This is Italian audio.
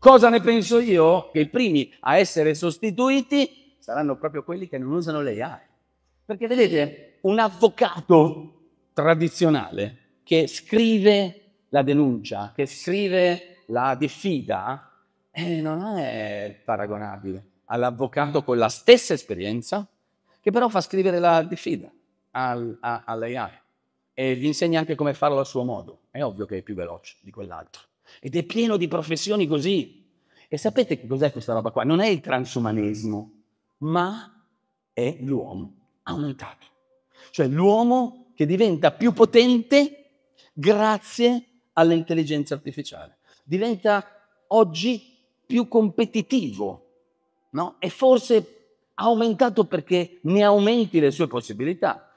Cosa ne penso io? Che i primi a essere sostituiti saranno proprio quelli che non usano l'AI. Perché vedete, un avvocato tradizionale che scrive la denuncia, che scrive la diffida, eh, non è paragonabile all'avvocato con la stessa esperienza, che però fa scrivere la diffida al, all'AI e gli insegna anche come farlo a suo modo. È ovvio che è più veloce di quell'altro. Ed è pieno di professioni così. E sapete che cos'è questa roba qua? Non è il transumanesimo, ma è l'uomo aumentato. Cioè l'uomo che diventa più potente grazie all'intelligenza artificiale. Diventa oggi più competitivo, no? E forse aumentato perché ne aumenti le sue possibilità.